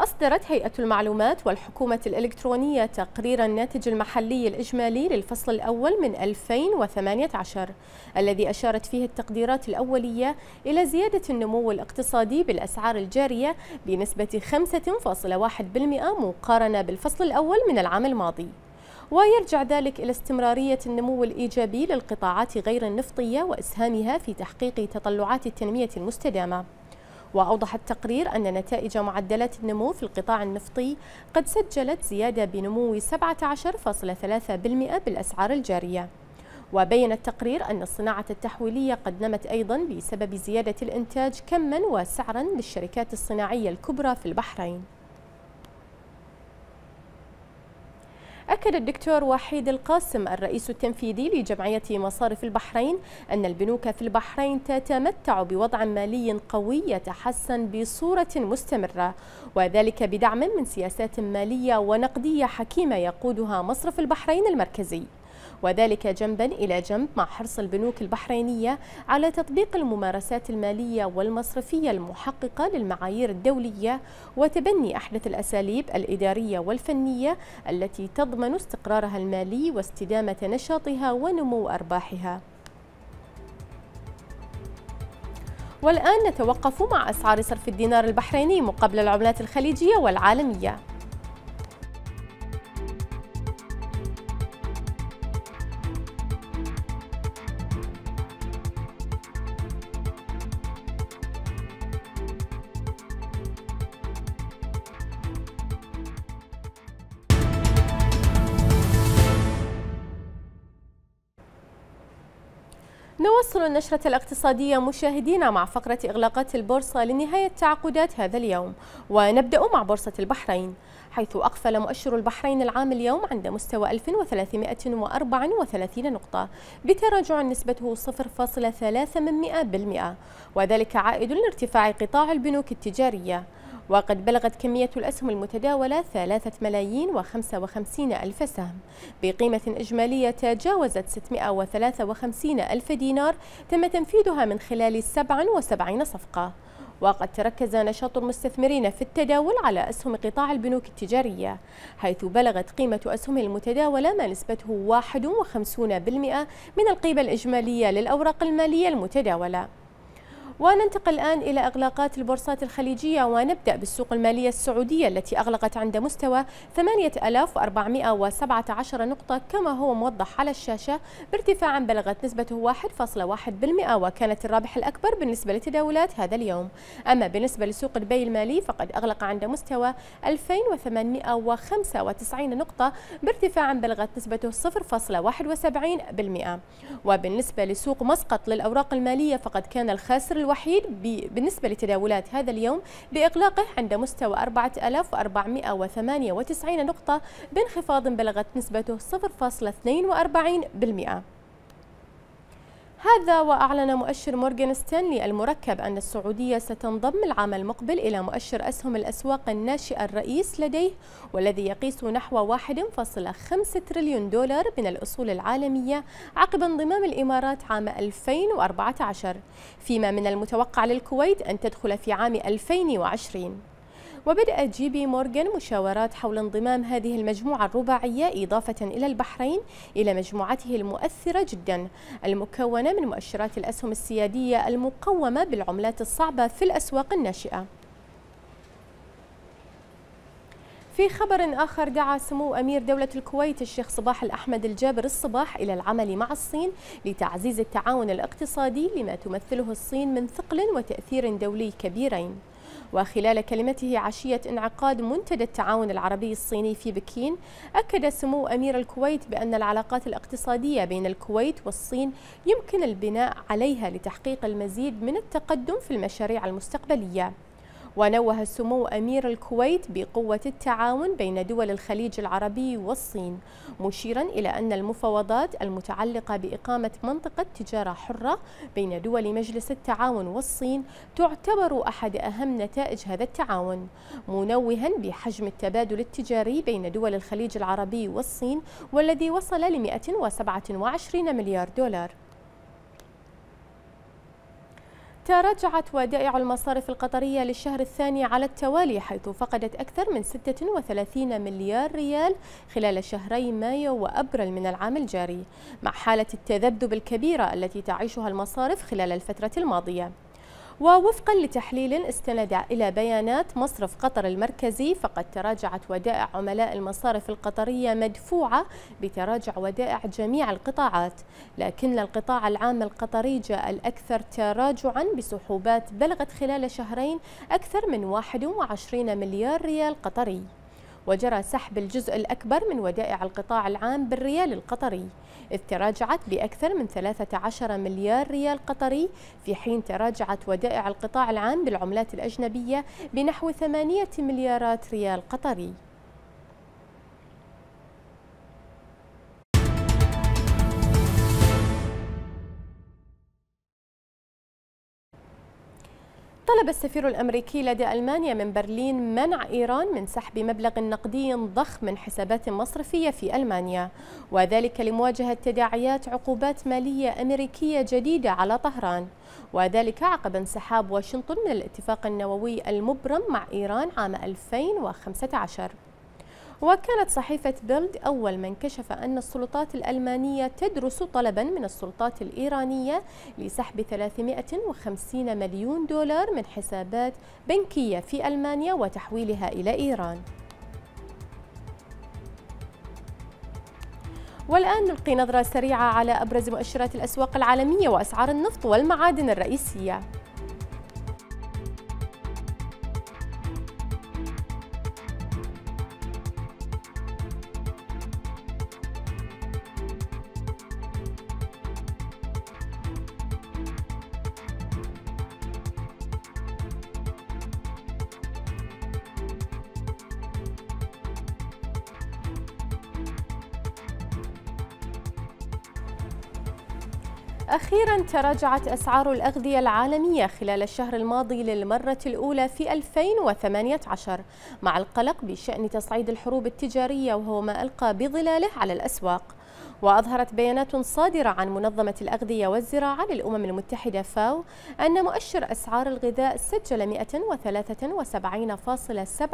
أصدرت هيئة المعلومات والحكومة الإلكترونية تقرير الناتج المحلي الإجمالي للفصل الأول من 2018 الذي أشارت فيه التقديرات الأولية إلى زيادة النمو الاقتصادي بالأسعار الجارية بنسبة 5.1% مقارنة بالفصل الأول من العام الماضي ويرجع ذلك إلى استمرارية النمو الإيجابي للقطاعات غير النفطية وإسهامها في تحقيق تطلعات التنمية المستدامة وأوضح التقرير أن نتائج معدلات النمو في القطاع النفطي قد سجلت زيادة بنمو 17.3% بالأسعار الجارية وبين التقرير أن الصناعة التحويلية قد نمت أيضا بسبب زيادة الإنتاج كما وسعرا للشركات الصناعية الكبرى في البحرين أكد الدكتور وحيد القاسم الرئيس التنفيذي لجمعية مصارف البحرين أن البنوك في البحرين تتمتع بوضع مالي قوي يتحسن بصورة مستمرة وذلك بدعم من سياسات مالية ونقدية حكيمة يقودها مصرف البحرين المركزي وذلك جنبا إلى جنب مع حرص البنوك البحرينية على تطبيق الممارسات المالية والمصرفية المحققة للمعايير الدولية وتبني أحدث الأساليب الإدارية والفنية التي تضمن استقرارها المالي واستدامة نشاطها ونمو أرباحها والآن نتوقف مع أسعار صرف الدينار البحريني مقابل العملات الخليجية والعالمية نواصل النشرة الاقتصادية مشاهدينا مع فقرة إغلاقات البورصة لنهاية تعاقدات هذا اليوم ونبدأ مع بورصة البحرين حيث أقفل مؤشر البحرين العام اليوم عند مستوى 1334 نقطة بتراجع نسبته 0.3% وذلك عائد لارتفاع قطاع البنوك التجارية وقد بلغت كمية الأسهم المتداولة 3 ملايين و55 ألف سهم بقيمة إجمالية تجاوزت 653 ألف دينار تم تنفيذها من خلال 77 صفقة وقد تركز نشاط المستثمرين في التداول على أسهم قطاع البنوك التجارية حيث بلغت قيمة أسهم المتداولة ما نسبته 51% من القيمة الإجمالية للأوراق المالية المتداولة وننتقل الآن إلى أغلاقات البورصات الخليجية ونبدأ بالسوق المالية السعودية التي أغلقت عند مستوى 8417 نقطة كما هو موضح على الشاشة بارتفاع بلغت نسبته 1.1% وكانت الرابح الأكبر بالنسبة لتداولات هذا اليوم أما بالنسبة لسوق دبي المالي فقد أغلق عند مستوى 2895 نقطة بارتفاع بلغت نسبته 0.71% وبالنسبة لسوق مسقط للأوراق المالية فقد كان الخاسر الوحيد بالنسبة لتداولات هذا اليوم بإغلاقه عند مستوى 4498 نقطة بانخفاض بلغت نسبته 0.42% هذا وأعلن مؤشر مورغان ستانلي المركب أن السعودية ستنضم العام المقبل إلى مؤشر أسهم الأسواق الناشئة الرئيس لديه والذي يقيس نحو 1.5 تريليون دولار من الأصول العالمية عقب انضمام الإمارات عام 2014 فيما من المتوقع للكويت أن تدخل في عام 2020 وبدأت جي بي مورغان مشاورات حول انضمام هذه المجموعة الرباعية إضافة إلى البحرين إلى مجموعته المؤثرة جدا المكونة من مؤشرات الأسهم السيادية المقومة بالعملات الصعبة في الأسواق الناشئة في خبر آخر دعا سمو أمير دولة الكويت الشيخ صباح الأحمد الجابر الصباح إلى العمل مع الصين لتعزيز التعاون الاقتصادي لما تمثله الصين من ثقل وتأثير دولي كبيرين وخلال كلمته عشية انعقاد منتدى التعاون العربي الصيني في بكين أكد سمو أمير الكويت بأن العلاقات الاقتصادية بين الكويت والصين يمكن البناء عليها لتحقيق المزيد من التقدم في المشاريع المستقبلية ونوه سمو أمير الكويت بقوة التعاون بين دول الخليج العربي والصين مشيرا إلى أن المفاوضات المتعلقة بإقامة منطقة تجارة حرة بين دول مجلس التعاون والصين تعتبر أحد أهم نتائج هذا التعاون منوها بحجم التبادل التجاري بين دول الخليج العربي والصين والذي وصل ل 127 مليار دولار تراجعت ودائع المصارف القطرية للشهر الثاني على التوالي حيث فقدت أكثر من 36 مليار ريال خلال شهري مايو وأبريل من العام الجاري مع حالة التذبذب الكبيرة التي تعيشها المصارف خلال الفترة الماضية ووفقا لتحليل استند إلى بيانات مصرف قطر المركزي فقد تراجعت ودائع عملاء المصارف القطرية مدفوعة بتراجع ودائع جميع القطاعات لكن القطاع العام القطري جاء الأكثر تراجعا بسحوبات بلغت خلال شهرين أكثر من 21 مليار ريال قطري وجرى سحب الجزء الأكبر من ودائع القطاع العام بالريال القطري إذ تراجعت بأكثر من 13 مليار ريال قطري في حين تراجعت ودائع القطاع العام بالعملات الأجنبية بنحو 8 مليارات ريال قطري طلب السفير الأمريكي لدى ألمانيا من برلين منع إيران من سحب مبلغ نقدي ضخم من حسابات مصرفية في ألمانيا وذلك لمواجهة تداعيات عقوبات مالية أمريكية جديدة على طهران وذلك عقب انسحاب واشنطن من الاتفاق النووي المبرم مع إيران عام 2015 وكانت صحيفة بيلد أول من كشف أن السلطات الألمانية تدرس طلبا من السلطات الإيرانية لسحب 350 مليون دولار من حسابات بنكية في ألمانيا وتحويلها إلى إيران والآن نلقي نظرة سريعة على أبرز مؤشرات الأسواق العالمية وأسعار النفط والمعادن الرئيسية أخيرا تراجعت أسعار الأغذية العالمية خلال الشهر الماضي للمرة الأولى في 2018 مع القلق بشأن تصعيد الحروب التجارية وهو ما ألقى بظلاله على الأسواق وأظهرت بيانات صادرة عن منظمة الأغذية والزراعة للأمم المتحدة فاو أن مؤشر أسعار الغذاء سجل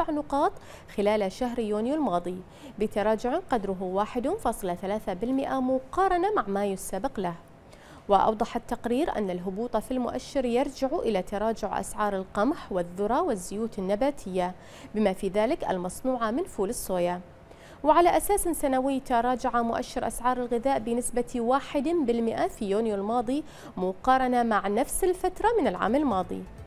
173.7 نقاط خلال شهر يونيو الماضي بتراجع قدره 1.3% مقارنة مع ما السابق له وأوضح التقرير أن الهبوط في المؤشر يرجع إلى تراجع أسعار القمح والذرة والزيوت النباتية بما في ذلك المصنوعة من فول الصويا وعلى أساس سنوي تراجع مؤشر أسعار الغذاء بنسبة 1% في يونيو الماضي مقارنة مع نفس الفترة من العام الماضي